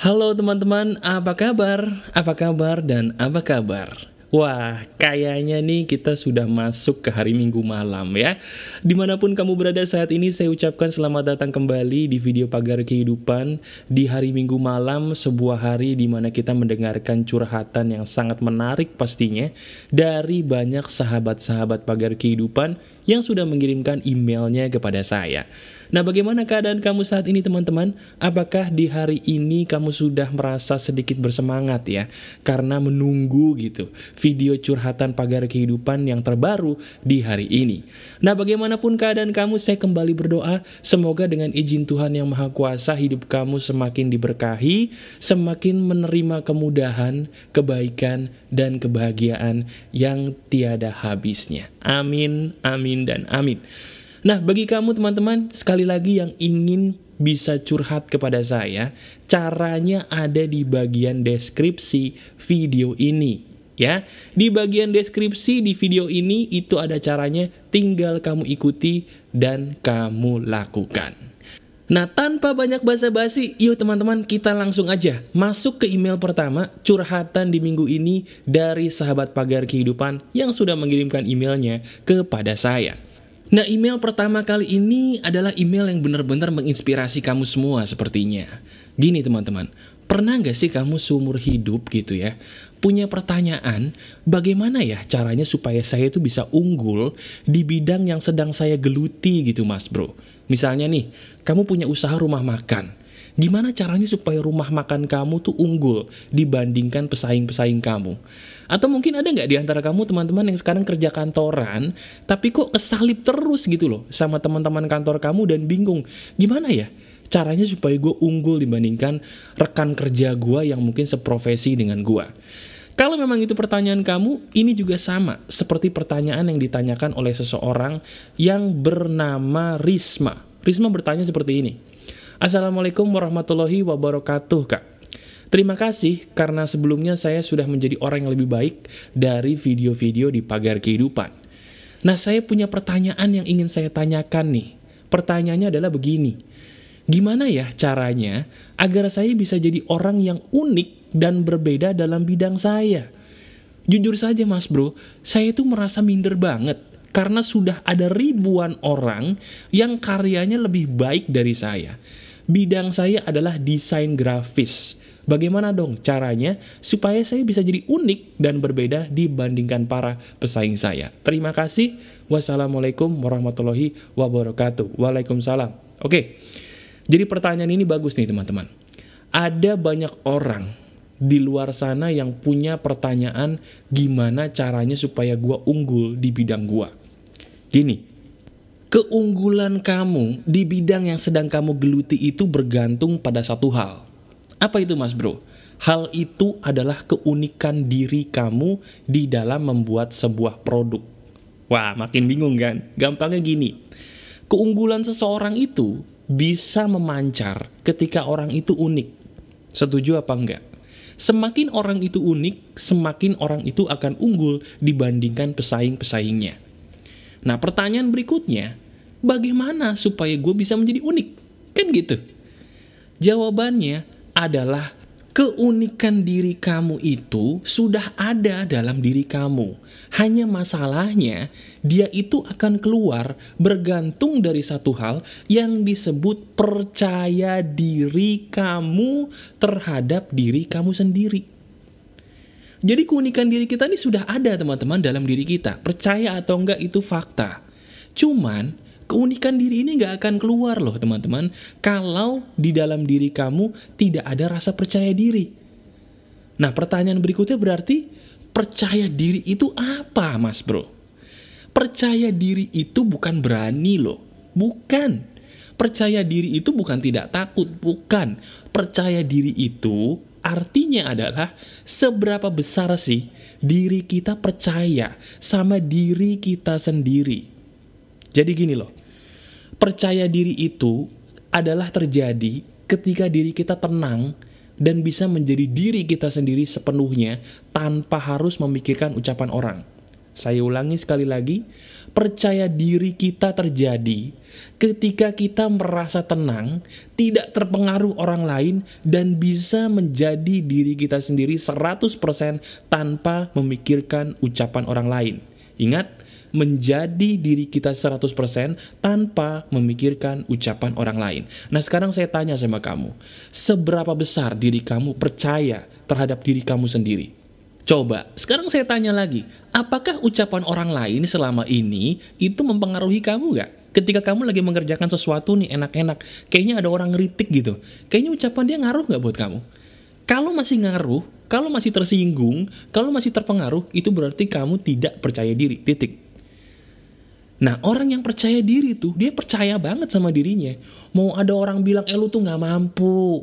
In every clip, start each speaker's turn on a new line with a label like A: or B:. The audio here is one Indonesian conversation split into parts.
A: Halo teman-teman, apa kabar? Apa kabar dan apa kabar? Wah, kayaknya nih kita sudah masuk ke hari Minggu malam ya. Dimanapun kamu berada saat ini, saya ucapkan selamat datang kembali di video Pagar Kehidupan di hari Minggu malam, sebuah hari di mana kita mendengarkan curhatan yang sangat menarik pastinya dari banyak sahabat-sahabat Pagar Kehidupan yang sudah mengirimkan emailnya kepada saya. Nah, bagaimana keadaan kamu saat ini teman-teman? Apakah di hari ini kamu sudah merasa sedikit bersemangat ya? Karena menunggu gitu video curhatan pagar kehidupan yang terbaru di hari ini. Nah, bagaimanapun keadaan kamu, saya kembali berdoa. Semoga dengan izin Tuhan yang Maha Kuasa, hidup kamu semakin diberkahi, semakin menerima kemudahan, kebaikan, dan kebahagiaan yang tiada habisnya. Amin, amin, amin dan amin. Nah, bagi kamu teman-teman, sekali lagi yang ingin bisa curhat kepada saya, caranya ada di bagian deskripsi video ini. Ya, di bagian deskripsi di video ini itu ada caranya, tinggal kamu ikuti dan kamu lakukan. Nah, tanpa banyak basa-basi, yuk teman-teman kita langsung aja masuk ke email pertama curhatan di minggu ini dari sahabat pagar kehidupan yang sudah mengirimkan emailnya kepada saya. Nah, email pertama kali ini adalah email yang benar-benar menginspirasi kamu semua sepertinya. Gini teman-teman, pernah nggak sih kamu seumur hidup gitu ya, punya pertanyaan, bagaimana ya caranya supaya saya itu bisa unggul di bidang yang sedang saya geluti gitu mas bro? Misalnya nih, kamu punya usaha rumah makan. Gimana caranya supaya rumah makan kamu tuh unggul dibandingkan pesaing-pesaing kamu? Atau mungkin ada nggak di antara kamu teman-teman yang sekarang kerja kantoran, tapi kok kesalip terus gitu loh sama teman-teman kantor kamu dan bingung, gimana ya? Caranya supaya gue unggul dibandingkan rekan kerja gue yang mungkin seprofesi dengan gue. Kalau memang itu pertanyaan kamu, ini juga sama seperti pertanyaan yang ditanyakan oleh seseorang yang bernama Risma. Risma bertanya seperti ini. Assalamualaikum warahmatullahi wabarakatuh, Kak. Terima kasih karena sebelumnya saya sudah menjadi orang yang lebih baik dari video-video di pagar kehidupan. Nah, saya punya pertanyaan yang ingin saya tanyakan nih. Pertanyaannya adalah begini. Gimana ya caranya agar saya bisa jadi orang yang unik dan berbeda dalam bidang saya. Jujur saja mas bro, saya itu merasa minder banget karena sudah ada ribuan orang yang karyanya lebih baik dari saya. Bidang saya adalah desain grafis. Bagaimana dong caranya supaya saya bisa jadi unik dan berbeda dibandingkan para pesaing saya. Terima kasih. Wassalamualaikum warahmatullahi wabarakatuh. Waalaikumsalam. Oke, jadi pertanyaan ini bagus nih teman-teman. Ada banyak orang di luar sana yang punya pertanyaan gimana caranya supaya gua unggul di bidang gua. Gini, keunggulan kamu di bidang yang sedang kamu geluti itu bergantung pada satu hal. Apa itu mas bro? Hal itu adalah keunikan diri kamu di dalam membuat sebuah produk. Wah, makin bingung kan? Gampangnya gini, keunggulan seseorang itu bisa memancar ketika orang itu unik. Setuju apa enggak? Semakin orang itu unik, semakin orang itu akan unggul dibandingkan pesaing-pesaingnya. Nah pertanyaan berikutnya, bagaimana supaya gue bisa menjadi unik? Kan gitu. Jawabannya adalah keunikan diri kamu itu sudah ada dalam diri kamu. Hanya masalahnya, dia itu akan keluar bergantung dari satu hal yang disebut percaya diri kamu terhadap diri kamu sendiri. Jadi keunikan diri kita ini sudah ada teman-teman dalam diri kita. Percaya atau enggak itu fakta. Cuman, keunikan diri ini nggak akan keluar loh teman-teman kalau di dalam diri kamu tidak ada rasa percaya diri nah pertanyaan berikutnya berarti percaya diri itu apa mas bro percaya diri itu bukan berani loh bukan percaya diri itu bukan tidak takut bukan percaya diri itu artinya adalah seberapa besar sih diri kita percaya sama diri kita sendiri. Jadi gini loh, percaya diri itu adalah terjadi ketika diri kita tenang dan bisa menjadi diri kita sendiri sepenuhnya tanpa harus memikirkan ucapan orang. Saya ulangi sekali lagi, percaya diri kita terjadi ketika kita merasa tenang, tidak terpengaruh orang lain, dan bisa menjadi diri kita sendiri 100% tanpa memikirkan ucapan orang lain. Ingat, menjadi diri kita 100% tanpa memikirkan ucapan orang lain. Nah sekarang saya tanya sama kamu, seberapa besar diri kamu percaya terhadap diri kamu sendiri? Coba, sekarang saya tanya lagi, apakah ucapan orang lain selama ini itu mempengaruhi kamu gak? Ketika kamu lagi mengerjakan sesuatu nih enak-enak, kayaknya ada orang ngeritik gitu. Kayaknya ucapan dia ngaruh gak buat kamu? Kalau masih ngaruh, kalau masih tersinggung, kalau masih terpengaruh, itu berarti kamu tidak percaya diri, titik. Nah, orang yang percaya diri tuh, dia percaya banget sama dirinya. Mau ada orang bilang, eh lu tuh gak mampu,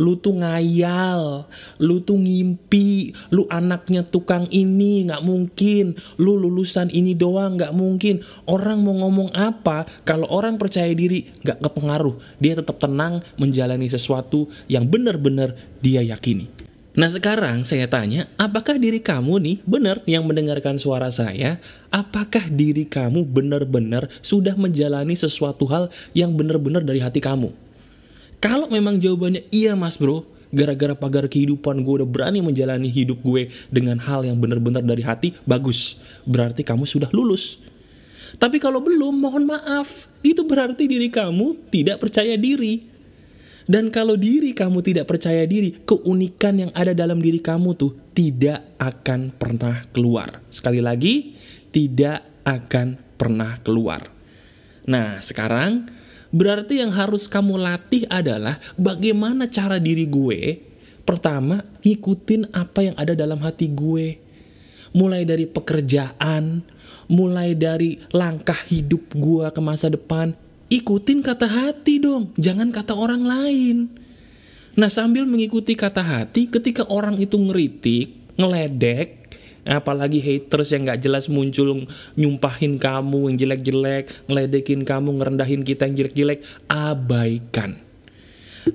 A: lu tuh ngayal, lu tuh ngimpi, lu anaknya tukang ini nggak mungkin, lu lulusan ini doang nggak mungkin. Orang mau ngomong apa kalau orang percaya diri nggak kepengaruh, dia tetap tenang menjalani sesuatu yang benar-benar dia yakini. Nah sekarang saya tanya, apakah diri kamu nih benar yang mendengarkan suara saya? Apakah diri kamu benar-benar sudah menjalani sesuatu hal yang benar-benar dari hati kamu? Kalau memang jawabannya iya mas bro, gara-gara pagar kehidupan gue udah berani menjalani hidup gue dengan hal yang benar-benar dari hati, bagus. Berarti kamu sudah lulus. Tapi kalau belum, mohon maaf. Itu berarti diri kamu tidak percaya diri. Dan kalau diri kamu tidak percaya diri, keunikan yang ada dalam diri kamu tuh tidak akan pernah keluar. Sekali lagi, tidak akan pernah keluar. Nah, sekarang Berarti yang harus kamu latih adalah bagaimana cara diri gue pertama ngikutin apa yang ada dalam hati gue. Mulai dari pekerjaan, mulai dari langkah hidup gue ke masa depan. Ikutin kata hati dong, jangan kata orang lain. Nah sambil mengikuti kata hati, ketika orang itu ngeritik, ngeledek, apalagi haters yang nggak jelas muncul nyumpahin kamu yang jelek-jelek ngeledekin kamu ngerendahin kita yang jelek-jelek abaikan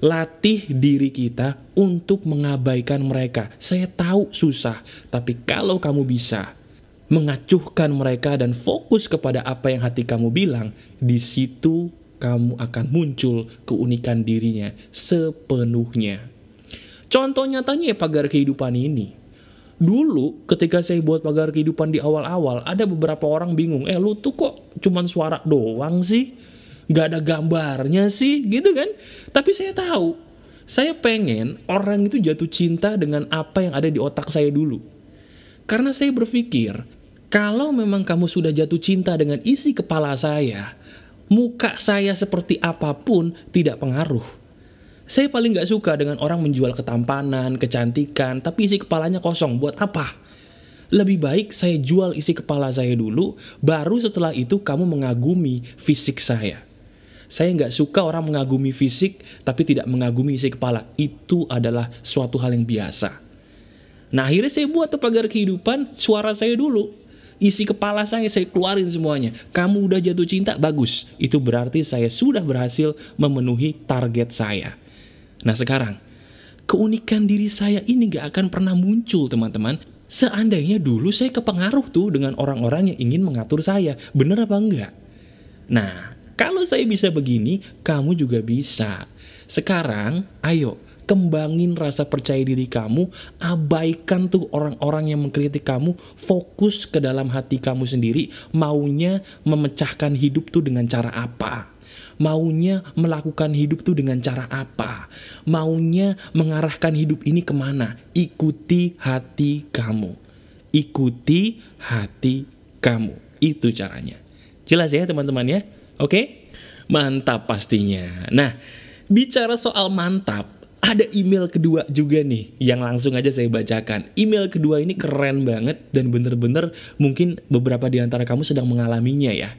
A: latih diri kita untuk mengabaikan mereka saya tahu susah tapi kalau kamu bisa mengacuhkan mereka dan fokus kepada apa yang hati kamu bilang di situ kamu akan muncul keunikan dirinya sepenuhnya contoh nyatanya ya pagar kehidupan ini dulu ketika saya buat pagar kehidupan di awal-awal ada beberapa orang bingung eh lu tuh kok cuman suara doang sih Gak ada gambarnya sih gitu kan tapi saya tahu saya pengen orang itu jatuh cinta dengan apa yang ada di otak saya dulu karena saya berpikir kalau memang kamu sudah jatuh cinta dengan isi kepala saya muka saya seperti apapun tidak pengaruh saya paling gak suka dengan orang menjual ketampanan, kecantikan, tapi isi kepalanya kosong. Buat apa? Lebih baik saya jual isi kepala saya dulu, baru setelah itu kamu mengagumi fisik saya. Saya gak suka orang mengagumi fisik, tapi tidak mengagumi isi kepala. Itu adalah suatu hal yang biasa. Nah akhirnya saya buat pagar kehidupan suara saya dulu. Isi kepala saya, saya keluarin semuanya. Kamu udah jatuh cinta, bagus. Itu berarti saya sudah berhasil memenuhi target saya. Nah sekarang, keunikan diri saya ini gak akan pernah muncul teman-teman seandainya dulu saya kepengaruh tuh dengan orang-orang yang ingin mengatur saya. Bener apa enggak? Nah, kalau saya bisa begini, kamu juga bisa. Sekarang, ayo, kembangin rasa percaya diri kamu, abaikan tuh orang-orang yang mengkritik kamu, fokus ke dalam hati kamu sendiri, maunya memecahkan hidup tuh dengan cara apa maunya melakukan hidup tuh dengan cara apa, maunya mengarahkan hidup ini kemana. Ikuti hati kamu, ikuti hati kamu. Itu caranya. Jelas ya teman-teman ya? Oke? Mantap pastinya. Nah, bicara soal mantap, ada email kedua juga nih yang langsung aja saya bacakan. Email kedua ini keren banget dan bener-bener mungkin beberapa di antara kamu sedang mengalaminya ya.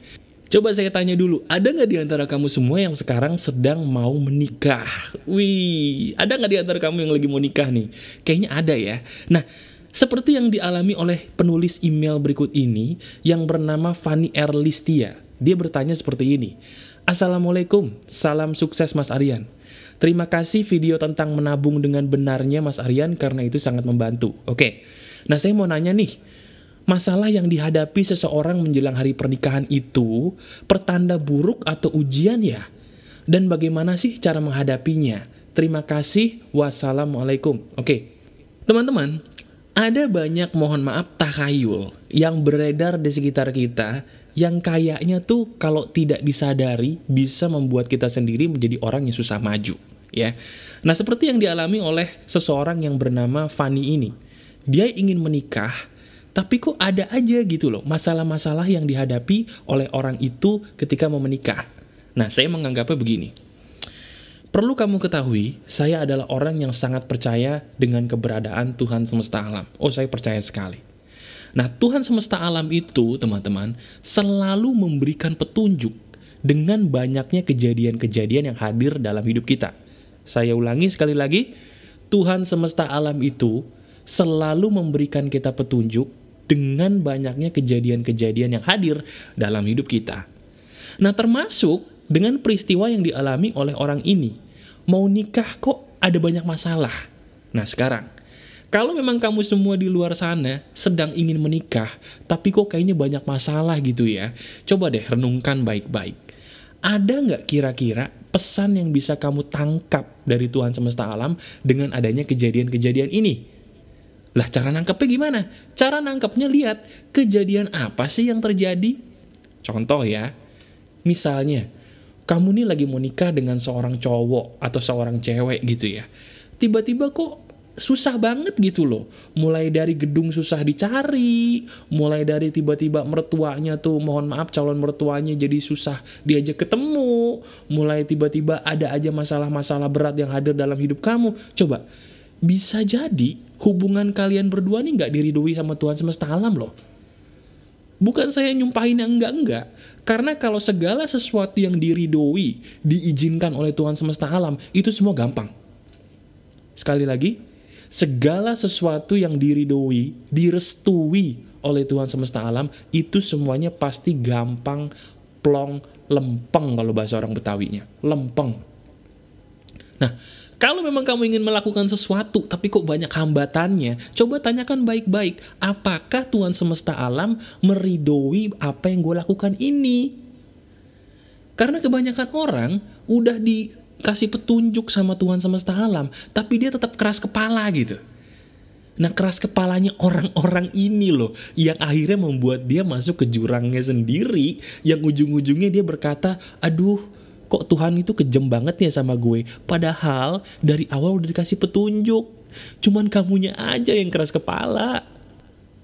A: Coba saya tanya dulu, ada nggak di antara kamu semua yang sekarang sedang mau menikah? Wih, ada nggak di antara kamu yang lagi mau nikah nih? Kayaknya ada ya. Nah, seperti yang dialami oleh penulis email berikut ini yang bernama Fanny Erlistia. Dia bertanya seperti ini. Assalamualaikum, salam sukses Mas Aryan. Terima kasih video tentang menabung dengan benarnya Mas Aryan karena itu sangat membantu. Oke, nah saya mau nanya nih, masalah yang dihadapi seseorang menjelang hari pernikahan itu pertanda buruk atau ujian ya? Dan bagaimana sih cara menghadapinya? Terima kasih, wassalamualaikum. Oke, teman-teman, ada banyak mohon maaf tahayul yang beredar di sekitar kita yang kayaknya tuh kalau tidak disadari bisa membuat kita sendiri menjadi orang yang susah maju. ya. Nah, seperti yang dialami oleh seseorang yang bernama Fanny ini, dia ingin menikah tapi kok ada aja gitu loh masalah-masalah yang dihadapi oleh orang itu ketika mau menikah. Nah, saya menganggapnya begini. Perlu kamu ketahui, saya adalah orang yang sangat percaya dengan keberadaan Tuhan semesta alam. Oh, saya percaya sekali. Nah, Tuhan semesta alam itu, teman-teman, selalu memberikan petunjuk dengan banyaknya kejadian-kejadian yang hadir dalam hidup kita. Saya ulangi sekali lagi, Tuhan semesta alam itu selalu memberikan kita petunjuk dengan banyaknya kejadian-kejadian yang hadir dalam hidup kita. Nah termasuk dengan peristiwa yang dialami oleh orang ini. Mau nikah kok ada banyak masalah. Nah sekarang, kalau memang kamu semua di luar sana sedang ingin menikah, tapi kok kayaknya banyak masalah gitu ya, coba deh renungkan baik-baik. Ada nggak kira-kira pesan yang bisa kamu tangkap dari Tuhan semesta alam dengan adanya kejadian-kejadian ini? Lah cara nangkepnya gimana? Cara nangkepnya lihat kejadian apa sih yang terjadi? Contoh ya, misalnya kamu nih lagi mau nikah dengan seorang cowok atau seorang cewek gitu ya. Tiba-tiba kok susah banget gitu loh. Mulai dari gedung susah dicari, mulai dari tiba-tiba mertuanya tuh mohon maaf calon mertuanya jadi susah diajak ketemu, mulai tiba-tiba ada aja masalah-masalah berat yang hadir dalam hidup kamu. Coba bisa jadi hubungan kalian berdua nih nggak diridui sama Tuhan semesta alam loh. Bukan saya nyumpahin yang enggak-enggak. Karena kalau segala sesuatu yang diridoi, diizinkan oleh Tuhan semesta alam, itu semua gampang. Sekali lagi, segala sesuatu yang diridoi, direstui oleh Tuhan semesta alam, itu semuanya pasti gampang, plong, lempeng kalau bahasa orang Betawinya. Lempeng. Nah, kalau memang kamu ingin melakukan sesuatu tapi kok banyak hambatannya, coba tanyakan baik-baik, apakah Tuhan semesta alam meridoi apa yang gue lakukan ini? Karena kebanyakan orang udah dikasih petunjuk sama Tuhan semesta alam, tapi dia tetap keras kepala gitu. Nah keras kepalanya orang-orang ini loh Yang akhirnya membuat dia masuk ke jurangnya sendiri Yang ujung-ujungnya dia berkata Aduh kok Tuhan itu kejam banget ya sama gue padahal dari awal udah dikasih petunjuk cuman kamunya aja yang keras kepala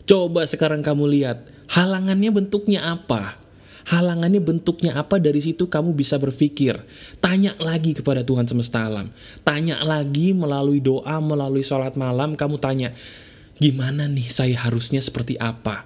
A: coba sekarang kamu lihat halangannya bentuknya apa halangannya bentuknya apa dari situ kamu bisa berpikir tanya lagi kepada Tuhan semesta alam tanya lagi melalui doa melalui sholat malam kamu tanya gimana nih saya harusnya seperti apa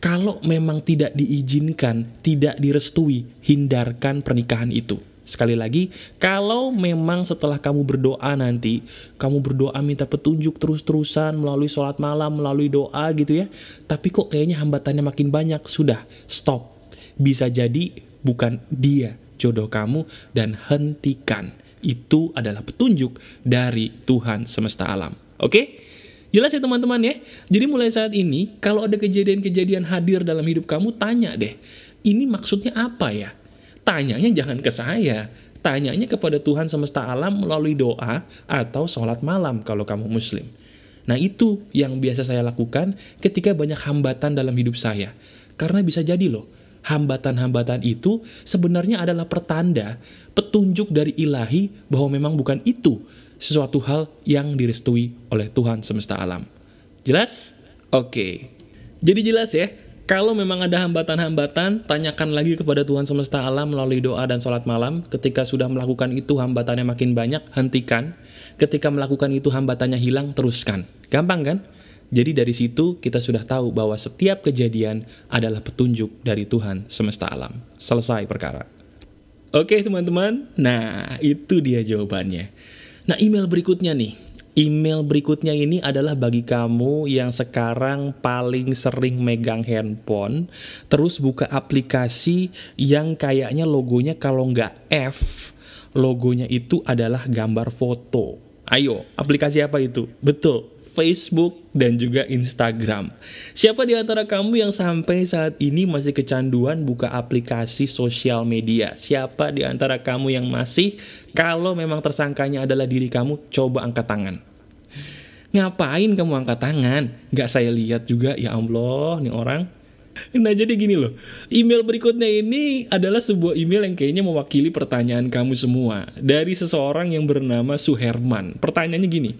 A: kalau memang tidak diizinkan tidak direstui hindarkan pernikahan itu Sekali lagi, kalau memang setelah kamu berdoa nanti, kamu berdoa minta petunjuk terus-terusan melalui sholat malam, melalui doa gitu ya, tapi kok kayaknya hambatannya makin banyak, sudah, stop. Bisa jadi bukan dia jodoh kamu dan hentikan. Itu adalah petunjuk dari Tuhan semesta alam. Oke? Okay? Jelas ya teman-teman ya? Jadi mulai saat ini, kalau ada kejadian-kejadian hadir dalam hidup kamu, tanya deh, ini maksudnya apa ya? tanyanya jangan ke saya, tanyanya kepada Tuhan semesta alam melalui doa atau sholat malam kalau kamu muslim. Nah itu yang biasa saya lakukan ketika banyak hambatan dalam hidup saya. Karena bisa jadi loh, hambatan-hambatan itu sebenarnya adalah pertanda, petunjuk dari ilahi bahwa memang bukan itu sesuatu hal yang direstui oleh Tuhan semesta alam. Jelas? Oke. Okay. Jadi jelas ya, kalau memang ada hambatan-hambatan, tanyakan lagi kepada Tuhan semesta alam melalui doa dan sholat malam. Ketika sudah melakukan itu hambatannya makin banyak, hentikan. Ketika melakukan itu hambatannya hilang, teruskan. Gampang kan? Jadi dari situ kita sudah tahu bahwa setiap kejadian adalah petunjuk dari Tuhan semesta alam. Selesai perkara. Oke teman-teman, nah itu dia jawabannya. Nah email berikutnya nih, Email berikutnya ini adalah bagi kamu yang sekarang paling sering megang handphone, terus buka aplikasi yang kayaknya logonya kalau nggak F, logonya itu adalah gambar foto. Ayo, aplikasi apa itu? Betul, Facebook, dan juga Instagram. Siapa di antara kamu yang sampai saat ini masih kecanduan buka aplikasi sosial media? Siapa di antara kamu yang masih, kalau memang tersangkanya adalah diri kamu, coba angkat tangan. Ngapain kamu angkat tangan? Gak saya lihat juga, ya Allah, nih orang. Nah jadi gini loh, email berikutnya ini adalah sebuah email yang kayaknya mewakili pertanyaan kamu semua Dari seseorang yang bernama Suherman Pertanyaannya gini,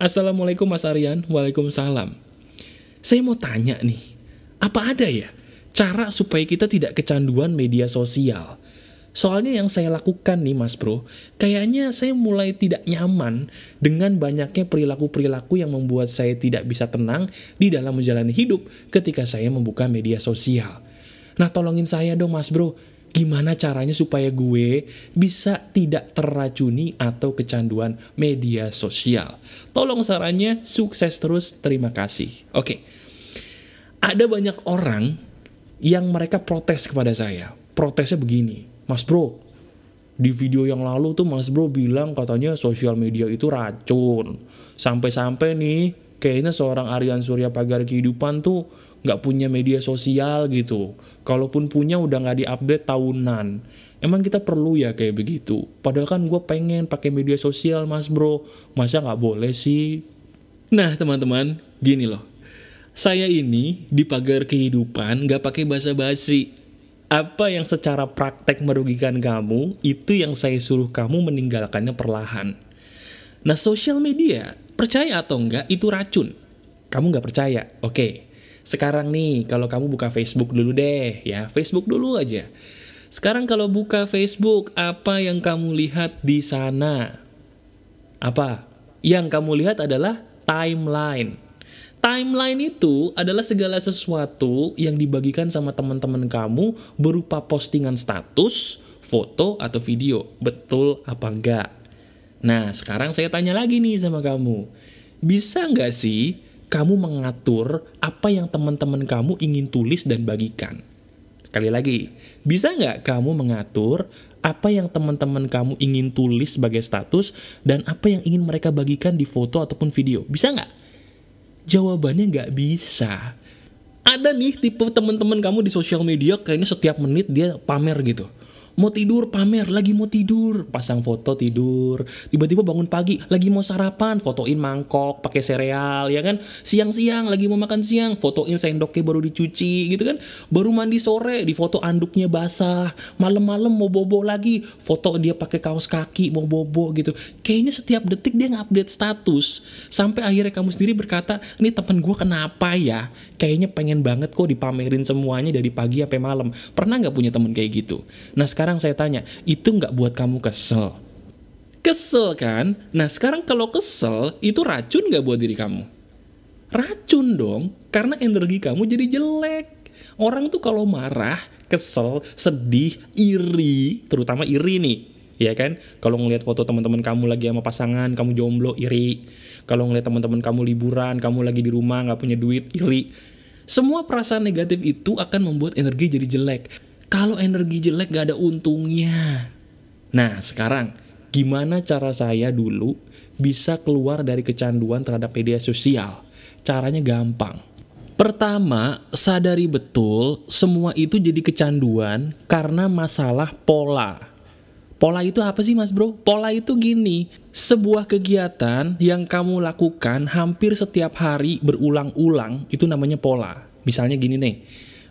A: Assalamualaikum Mas Aryan, Waalaikumsalam. Saya mau tanya nih, apa ada ya cara supaya kita tidak kecanduan media sosial? Soalnya yang saya lakukan nih mas bro, kayaknya saya mulai tidak nyaman dengan banyaknya perilaku-perilaku yang membuat saya tidak bisa tenang di dalam menjalani hidup ketika saya membuka media sosial. Nah tolongin saya dong mas bro, gimana caranya supaya gue bisa tidak terracuni atau kecanduan media sosial. Tolong sarannya, sukses terus, terima kasih. Oke, okay. ada banyak orang yang mereka protes kepada saya. Protesnya begini, Mas Bro, di video yang lalu tuh Mas Bro bilang katanya sosial media itu racun. Sampai-sampai nih, kayaknya seorang Aryan Surya Pagar Kehidupan tuh nggak punya media sosial gitu. Kalaupun punya udah nggak diupdate tahunan. Emang kita perlu ya kayak begitu? Padahal kan gue pengen pakai media sosial mas bro. Masa nggak boleh sih? Nah teman-teman, gini loh. Saya ini di pagar kehidupan nggak pakai bahasa basi. Apa yang secara praktek merugikan kamu, itu yang saya suruh kamu meninggalkannya perlahan. Nah, sosial media, percaya atau enggak, itu racun. Kamu nggak percaya, oke. Okay. Sekarang nih, kalau kamu buka Facebook dulu deh, ya Facebook dulu aja. Sekarang kalau buka Facebook, apa yang kamu lihat di sana? Apa? Yang kamu lihat adalah timeline. Timeline itu adalah segala sesuatu yang dibagikan sama teman-teman kamu berupa postingan status, foto, atau video. Betul apa enggak? Nah, sekarang saya tanya lagi nih sama kamu. Bisa nggak sih kamu mengatur apa yang teman-teman kamu ingin tulis dan bagikan. Sekali lagi, bisa nggak kamu mengatur apa yang teman-teman kamu ingin tulis sebagai status dan apa yang ingin mereka bagikan di foto ataupun video? Bisa nggak? Jawabannya nggak bisa. Ada nih tipe teman-teman kamu di sosial media kayaknya setiap menit dia pamer gitu mau tidur pamer lagi mau tidur pasang foto tidur tiba-tiba bangun pagi lagi mau sarapan fotoin mangkok pakai sereal ya kan siang-siang lagi mau makan siang fotoin sendoknya baru dicuci gitu kan baru mandi sore di foto anduknya basah malam-malam mau bobo lagi foto dia pakai kaos kaki mau bobo gitu kayaknya setiap detik dia ngupdate status sampai akhirnya kamu sendiri berkata ini temen gue kenapa ya kayaknya pengen banget kok dipamerin semuanya dari pagi sampai malam pernah nggak punya temen kayak gitu nah sekarang sekarang saya tanya, itu nggak buat kamu kesel? Kesel kan? Nah sekarang kalau kesel, itu racun nggak buat diri kamu? Racun dong, karena energi kamu jadi jelek. Orang tuh kalau marah, kesel, sedih, iri, terutama iri nih, ya kan? Kalau ngelihat foto teman-teman kamu lagi sama pasangan, kamu jomblo, iri. Kalau ngelihat teman-teman kamu liburan, kamu lagi di rumah nggak punya duit, iri. Semua perasaan negatif itu akan membuat energi jadi jelek. Kalau energi jelek gak ada untungnya. Nah sekarang gimana cara saya dulu bisa keluar dari kecanduan terhadap media sosial? Caranya gampang. Pertama, sadari betul semua itu jadi kecanduan karena masalah pola. Pola itu apa sih mas bro? Pola itu gini, sebuah kegiatan yang kamu lakukan hampir setiap hari berulang-ulang itu namanya pola. Misalnya gini nih,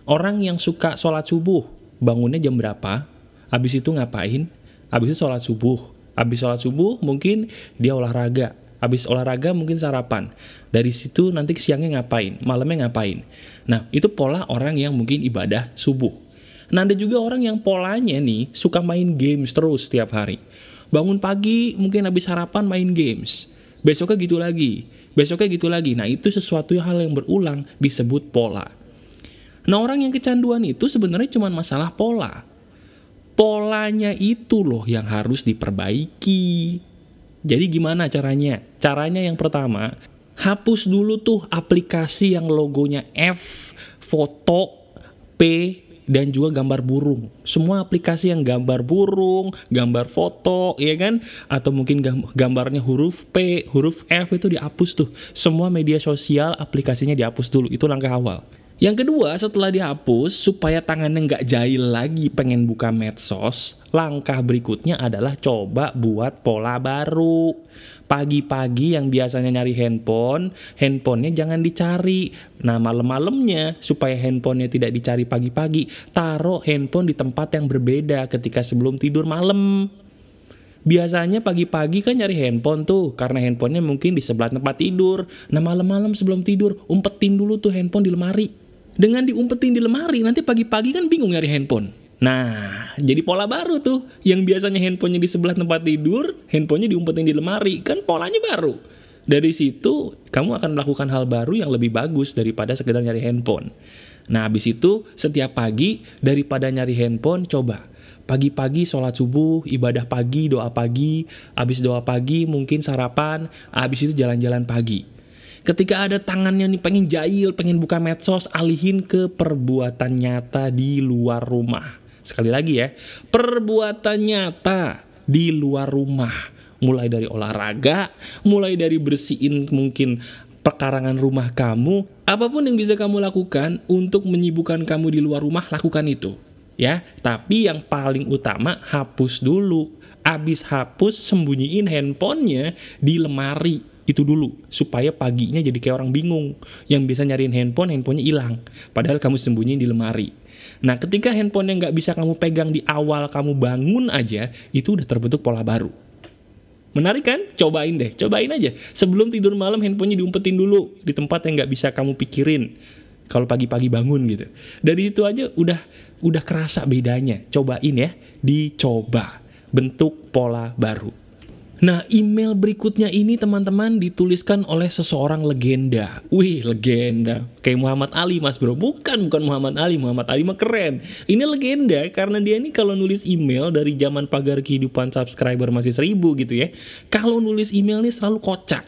A: orang yang suka sholat subuh, bangunnya jam berapa, Abis itu ngapain, Abis itu sholat subuh. Abis sholat subuh mungkin dia olahraga, Abis olahraga mungkin sarapan. Dari situ nanti siangnya ngapain, malamnya ngapain. Nah, itu pola orang yang mungkin ibadah subuh. Nah, ada juga orang yang polanya nih suka main games terus setiap hari. Bangun pagi mungkin habis sarapan main games. Besoknya gitu lagi, besoknya gitu lagi. Nah, itu sesuatu hal yang berulang disebut pola. Nah orang yang kecanduan itu sebenarnya cuma masalah pola. Polanya itu loh yang harus diperbaiki. Jadi gimana caranya? Caranya yang pertama, hapus dulu tuh aplikasi yang logonya F, foto, P, dan juga gambar burung. Semua aplikasi yang gambar burung, gambar foto, ya kan? Atau mungkin gambarnya huruf P, huruf F itu dihapus tuh. Semua media sosial aplikasinya dihapus dulu. Itu langkah awal. Yang kedua, setelah dihapus, supaya tangannya nggak jahil lagi pengen buka medsos, langkah berikutnya adalah coba buat pola baru. Pagi-pagi yang biasanya nyari handphone, handphonenya jangan dicari. Nah, malam-malamnya supaya handphonenya tidak dicari pagi-pagi, taruh handphone di tempat yang berbeda ketika sebelum tidur malam. Biasanya pagi-pagi kan nyari handphone tuh Karena handphonenya mungkin di sebelah tempat tidur Nah malam-malam sebelum tidur Umpetin dulu tuh handphone di lemari dengan diumpetin di lemari nanti pagi-pagi kan bingung nyari handphone Nah, jadi pola baru tuh. Yang biasanya handphonenya di sebelah tempat tidur, handphonenya diumpetin di lemari. Kan polanya baru. Dari situ, kamu akan melakukan hal baru yang lebih bagus daripada sekedar nyari handphone. Nah, habis itu, setiap pagi, daripada nyari handphone, coba. Pagi-pagi sholat subuh, ibadah pagi, doa pagi, habis doa pagi mungkin sarapan, habis itu jalan-jalan pagi Ketika ada tangannya nih pengen jahil, pengen buka medsos, alihin ke perbuatan nyata di luar rumah. Sekali lagi ya, perbuatan nyata di luar rumah. Mulai dari olahraga, mulai dari bersihin mungkin pekarangan rumah kamu, apapun yang bisa kamu lakukan untuk menyibukkan kamu di luar rumah, lakukan itu. Ya, tapi yang paling utama hapus dulu. Abis hapus, sembunyiin handphonenya di lemari itu dulu supaya paginya jadi kayak orang bingung yang bisa nyariin handphone handphonenya hilang padahal kamu sembunyi di lemari nah ketika handphone yang nggak bisa kamu pegang di awal kamu bangun aja itu udah terbentuk pola baru menarik kan cobain deh cobain aja sebelum tidur malam handphonenya diumpetin dulu di tempat yang nggak bisa kamu pikirin kalau pagi-pagi bangun gitu dari situ aja udah udah kerasa bedanya cobain ya dicoba bentuk pola baru Nah, email berikutnya ini teman-teman dituliskan oleh seseorang legenda. Wih, legenda. Kayak Muhammad Ali, Mas Bro. Bukan, bukan Muhammad Ali. Muhammad Ali mah keren. Ini legenda karena dia ini kalau nulis email dari zaman pagar kehidupan subscriber masih seribu gitu ya. Kalau nulis email ini selalu kocak.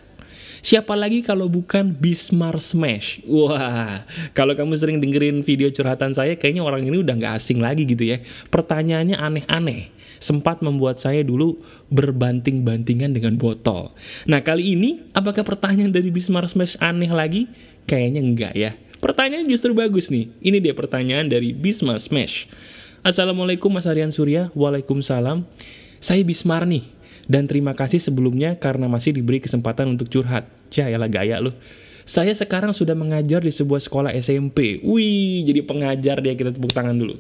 A: Siapa lagi kalau bukan Bismar Smash? Wah, kalau kamu sering dengerin video curhatan saya, kayaknya orang ini udah nggak asing lagi gitu ya. Pertanyaannya aneh-aneh sempat membuat saya dulu berbanting-bantingan dengan botol. Nah kali ini apakah pertanyaan dari Bismar Smash aneh lagi? Kayaknya enggak ya. Pertanyaan justru bagus nih. Ini dia pertanyaan dari Bismar Smash. Assalamualaikum Mas Aryan Surya. Waalaikumsalam. Saya Bismar nih. Dan terima kasih sebelumnya karena masih diberi kesempatan untuk curhat. Jayalah gaya loh. Saya sekarang sudah mengajar di sebuah sekolah SMP. Wih, jadi pengajar dia kita tepuk tangan dulu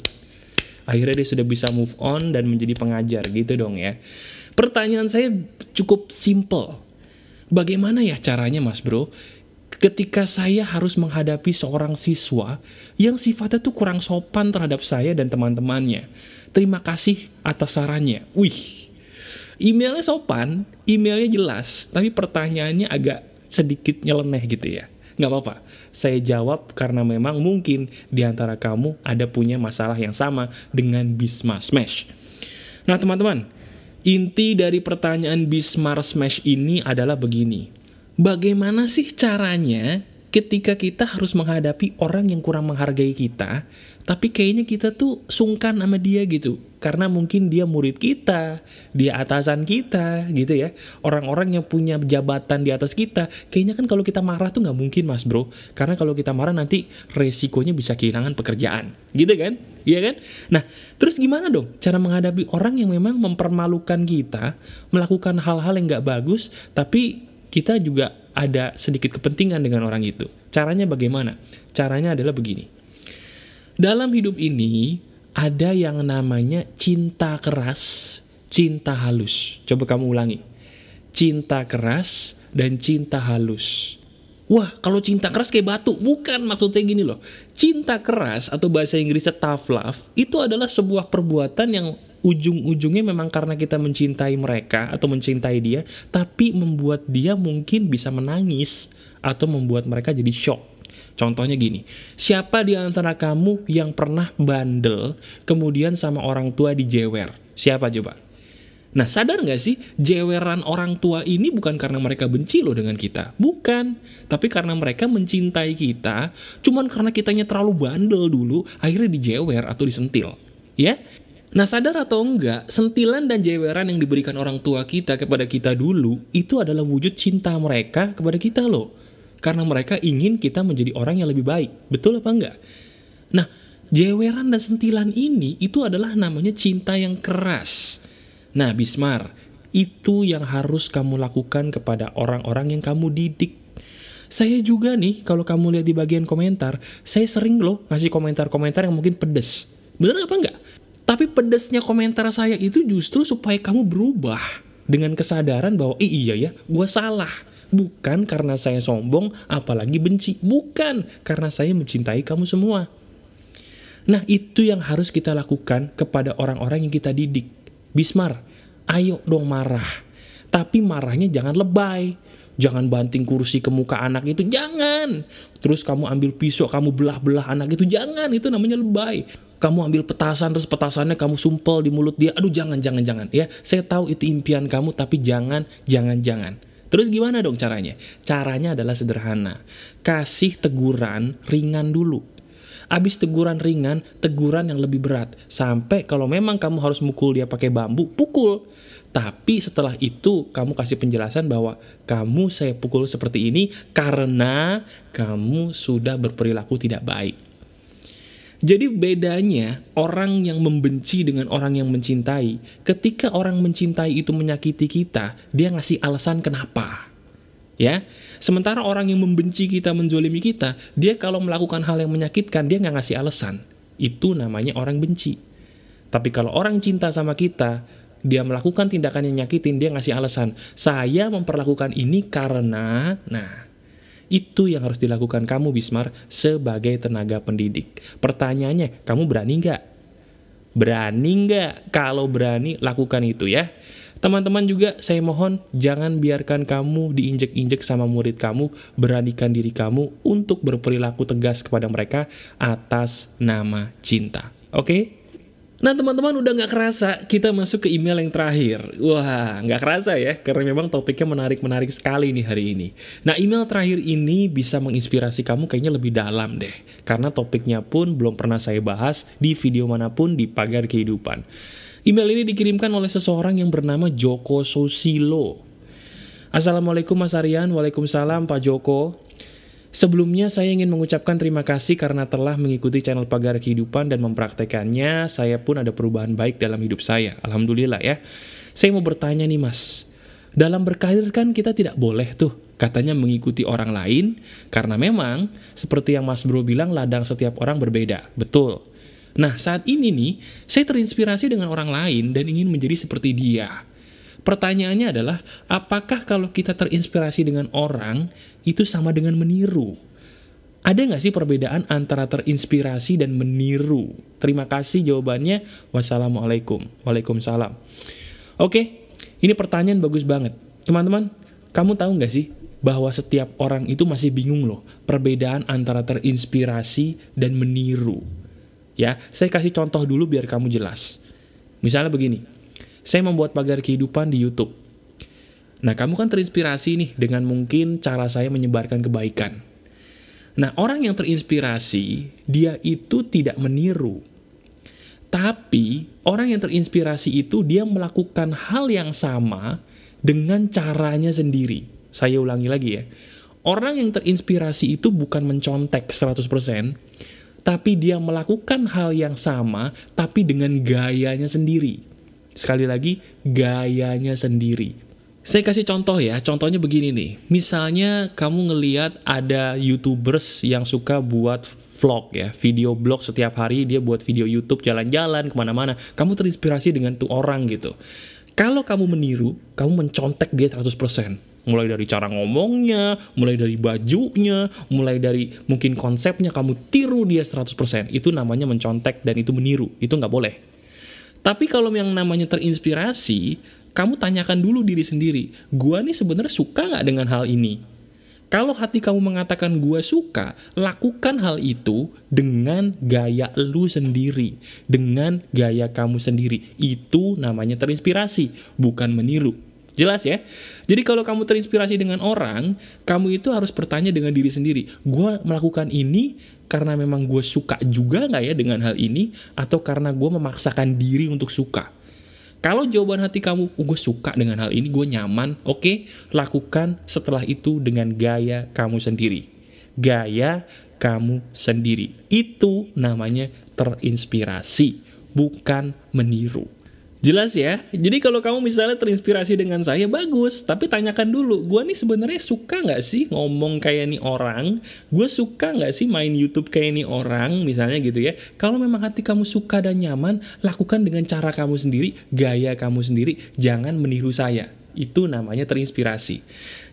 A: akhirnya dia sudah bisa move on dan menjadi pengajar gitu dong ya pertanyaan saya cukup simple bagaimana ya caranya mas bro ketika saya harus menghadapi seorang siswa yang sifatnya tuh kurang sopan terhadap saya dan teman-temannya. Terima kasih atas sarannya. Wih, emailnya sopan, emailnya jelas, tapi pertanyaannya agak sedikit nyeleneh gitu ya. Gak apa-apa. Saya jawab karena memang mungkin di antara kamu ada punya masalah yang sama dengan Bisma Smash. Nah teman-teman, inti dari pertanyaan Bismar Smash ini adalah begini. Bagaimana sih caranya ketika kita harus menghadapi orang yang kurang menghargai kita tapi kayaknya kita tuh sungkan sama dia gitu karena mungkin dia murid kita dia atasan kita gitu ya orang-orang yang punya jabatan di atas kita kayaknya kan kalau kita marah tuh nggak mungkin mas bro karena kalau kita marah nanti resikonya bisa kehilangan pekerjaan gitu kan iya kan nah terus gimana dong cara menghadapi orang yang memang mempermalukan kita melakukan hal-hal yang nggak bagus tapi kita juga ada sedikit kepentingan dengan orang itu caranya bagaimana caranya adalah begini dalam hidup ini ada yang namanya cinta keras, cinta halus. Coba kamu ulangi. Cinta keras dan cinta halus. Wah, kalau cinta keras kayak batu. Bukan, maksudnya gini loh. Cinta keras atau bahasa Inggrisnya tough love, itu adalah sebuah perbuatan yang ujung-ujungnya memang karena kita mencintai mereka atau mencintai dia, tapi membuat dia mungkin bisa menangis atau membuat mereka jadi shock. Contohnya gini, siapa di antara kamu yang pernah bandel kemudian sama orang tua dijewer? Siapa coba? Nah sadar gak sih, jeweran orang tua ini bukan karena mereka benci loh dengan kita. Bukan. Tapi karena mereka mencintai kita, cuman karena kitanya terlalu bandel dulu, akhirnya dijewer atau disentil. Ya? Nah sadar atau enggak, sentilan dan jeweran yang diberikan orang tua kita kepada kita dulu, itu adalah wujud cinta mereka kepada kita loh karena mereka ingin kita menjadi orang yang lebih baik. Betul apa enggak? Nah, jeweran dan sentilan ini itu adalah namanya cinta yang keras. Nah, Bismar, itu yang harus kamu lakukan kepada orang-orang yang kamu didik. Saya juga nih, kalau kamu lihat di bagian komentar, saya sering loh ngasih komentar-komentar yang mungkin pedes. Benar apa enggak? Tapi pedesnya komentar saya itu justru supaya kamu berubah dengan kesadaran bahwa, iya ya, gue salah Bukan karena saya sombong, apalagi benci. Bukan karena saya mencintai kamu semua. Nah, itu yang harus kita lakukan kepada orang-orang yang kita didik. Bismar, ayo dong marah. Tapi marahnya jangan lebay. Jangan banting kursi ke muka anak itu, jangan. Terus kamu ambil pisau, kamu belah-belah anak itu, jangan. Itu namanya lebay kamu ambil petasan terus petasannya kamu sumpel di mulut dia aduh jangan jangan jangan ya saya tahu itu impian kamu tapi jangan jangan jangan Terus gimana dong caranya? Caranya adalah sederhana. Kasih teguran ringan dulu. Abis teguran ringan, teguran yang lebih berat. Sampai kalau memang kamu harus mukul dia pakai bambu, pukul. Tapi setelah itu kamu kasih penjelasan bahwa kamu saya pukul seperti ini karena kamu sudah berperilaku tidak baik. Jadi bedanya orang yang membenci dengan orang yang mencintai, ketika orang mencintai itu menyakiti kita, dia ngasih alasan kenapa. Ya, sementara orang yang membenci kita, menzolimi kita, dia kalau melakukan hal yang menyakitkan, dia nggak ngasih alasan. Itu namanya orang benci. Tapi kalau orang cinta sama kita, dia melakukan tindakan yang nyakitin, dia ngasih alasan. Saya memperlakukan ini karena, nah, itu yang harus dilakukan kamu Bismar sebagai tenaga pendidik. Pertanyaannya, kamu berani nggak? Berani nggak? Kalau berani, lakukan itu ya. Teman-teman juga saya mohon jangan biarkan kamu diinjek-injek sama murid kamu, beranikan diri kamu untuk berperilaku tegas kepada mereka atas nama cinta. Oke? Okay? Nah teman-teman udah nggak kerasa kita masuk ke email yang terakhir. Wah nggak kerasa ya karena memang topiknya menarik-menarik sekali nih hari ini. Nah email terakhir ini bisa menginspirasi kamu kayaknya lebih dalam deh. Karena topiknya pun belum pernah saya bahas di video manapun di pagar kehidupan. Email ini dikirimkan oleh seseorang yang bernama Joko Susilo. Assalamualaikum Mas Aryan, Waalaikumsalam Pak Joko. Sebelumnya saya ingin mengucapkan terima kasih karena telah mengikuti channel Pagar Kehidupan dan mempraktekannya, saya pun ada perubahan baik dalam hidup saya. Alhamdulillah ya. Saya mau bertanya nih mas, dalam berkarir kan kita tidak boleh tuh katanya mengikuti orang lain, karena memang seperti yang mas bro bilang ladang setiap orang berbeda, betul. Nah saat ini nih, saya terinspirasi dengan orang lain dan ingin menjadi seperti dia. Pertanyaannya adalah, apakah kalau kita terinspirasi dengan orang, itu sama dengan meniru? Ada nggak sih perbedaan antara terinspirasi dan meniru? Terima kasih jawabannya. Wassalamualaikum. Waalaikumsalam. Oke, ini pertanyaan bagus banget. Teman-teman, kamu tahu nggak sih bahwa setiap orang itu masih bingung loh perbedaan antara terinspirasi dan meniru? Ya, saya kasih contoh dulu biar kamu jelas. Misalnya begini, saya membuat pagar kehidupan di YouTube. Nah, kamu kan terinspirasi nih dengan mungkin cara saya menyebarkan kebaikan. Nah, orang yang terinspirasi, dia itu tidak meniru. Tapi, orang yang terinspirasi itu dia melakukan hal yang sama dengan caranya sendiri. Saya ulangi lagi ya. Orang yang terinspirasi itu bukan mencontek 100%, tapi dia melakukan hal yang sama, tapi dengan gayanya sendiri. Sekali lagi, gayanya sendiri. Saya kasih contoh ya, contohnya begini nih. Misalnya kamu ngeliat ada YouTubers yang suka buat vlog ya, video blog setiap hari dia buat video YouTube jalan-jalan kemana-mana. Kamu terinspirasi dengan tuh orang gitu. Kalau kamu meniru, kamu mencontek dia 100% mulai dari cara ngomongnya, mulai dari bajunya, mulai dari mungkin konsepnya kamu tiru dia 100%. Itu namanya mencontek dan itu meniru. Itu nggak boleh. Tapi kalau yang namanya terinspirasi, kamu tanyakan dulu diri sendiri, gua nih sebenarnya suka nggak dengan hal ini? Kalau hati kamu mengatakan gua suka, lakukan hal itu dengan gaya lu sendiri, dengan gaya kamu sendiri. Itu namanya terinspirasi, bukan meniru. Jelas ya? Jadi kalau kamu terinspirasi dengan orang, kamu itu harus bertanya dengan diri sendiri. gua melakukan ini karena memang gue suka juga nggak ya dengan hal ini atau karena gue memaksakan diri untuk suka kalau jawaban hati kamu oh, gue suka dengan hal ini gue nyaman oke okay, lakukan setelah itu dengan gaya kamu sendiri gaya kamu sendiri itu namanya terinspirasi bukan meniru Jelas ya. Jadi kalau kamu misalnya terinspirasi dengan saya bagus, tapi tanyakan dulu, gua nih sebenarnya suka nggak sih ngomong kayak nih orang? gua suka nggak sih main YouTube kayak nih orang, misalnya gitu ya. Kalau memang hati kamu suka dan nyaman, lakukan dengan cara kamu sendiri, gaya kamu sendiri, jangan meniru saya. Itu namanya terinspirasi.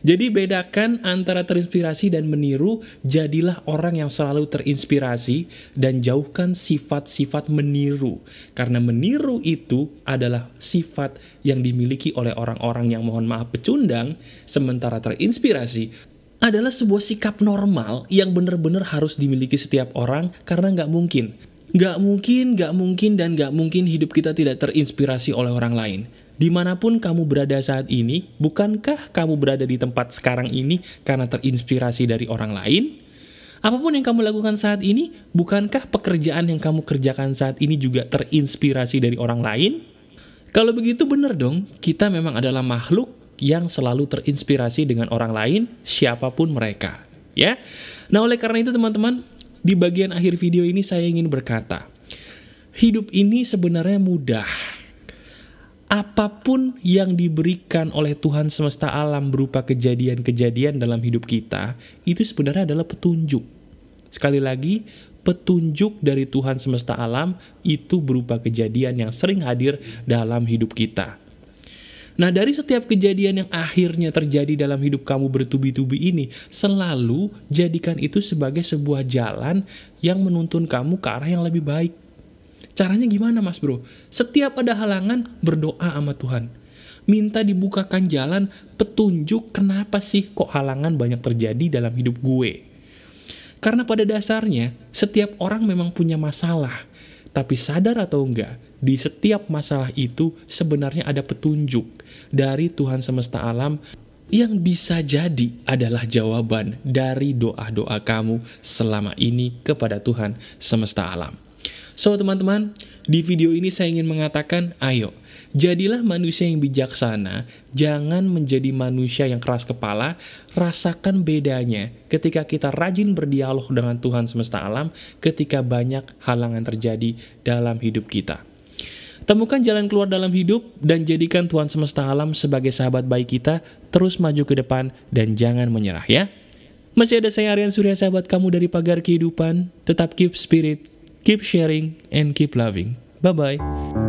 A: Jadi bedakan antara terinspirasi dan meniru, jadilah orang yang selalu terinspirasi dan jauhkan sifat-sifat meniru. Karena meniru itu adalah sifat yang dimiliki oleh orang-orang yang mohon maaf pecundang, sementara terinspirasi adalah sebuah sikap normal yang benar-benar harus dimiliki setiap orang karena nggak mungkin. Nggak mungkin, nggak mungkin, dan nggak mungkin hidup kita tidak terinspirasi oleh orang lain. Dimanapun kamu berada saat ini, bukankah kamu berada di tempat sekarang ini karena terinspirasi dari orang lain? Apapun yang kamu lakukan saat ini, bukankah pekerjaan yang kamu kerjakan saat ini juga terinspirasi dari orang lain? Kalau begitu benar dong, kita memang adalah makhluk yang selalu terinspirasi dengan orang lain, siapapun mereka. ya. Nah oleh karena itu teman-teman, di bagian akhir video ini saya ingin berkata, hidup ini sebenarnya mudah apapun yang diberikan oleh Tuhan semesta alam berupa kejadian-kejadian dalam hidup kita, itu sebenarnya adalah petunjuk. Sekali lagi, petunjuk dari Tuhan semesta alam itu berupa kejadian yang sering hadir dalam hidup kita. Nah, dari setiap kejadian yang akhirnya terjadi dalam hidup kamu bertubi-tubi ini, selalu jadikan itu sebagai sebuah jalan yang menuntun kamu ke arah yang lebih baik. Caranya gimana mas bro? Setiap ada halangan, berdoa sama Tuhan. Minta dibukakan jalan, petunjuk kenapa sih kok halangan banyak terjadi dalam hidup gue. Karena pada dasarnya, setiap orang memang punya masalah. Tapi sadar atau enggak, di setiap masalah itu sebenarnya ada petunjuk dari Tuhan semesta alam yang bisa jadi adalah jawaban dari doa-doa kamu selama ini kepada Tuhan semesta alam. So teman-teman, di video ini saya ingin mengatakan, ayo, jadilah manusia yang bijaksana, jangan menjadi manusia yang keras kepala, rasakan bedanya ketika kita rajin berdialog dengan Tuhan semesta alam, ketika banyak halangan terjadi dalam hidup kita. Temukan jalan keluar dalam hidup dan jadikan Tuhan semesta alam sebagai sahabat baik kita, terus maju ke depan dan jangan menyerah ya. Masih ada saya Aryan Surya sahabat kamu dari pagar kehidupan, tetap keep spirit, Keep sharing and keep loving. Bye-bye.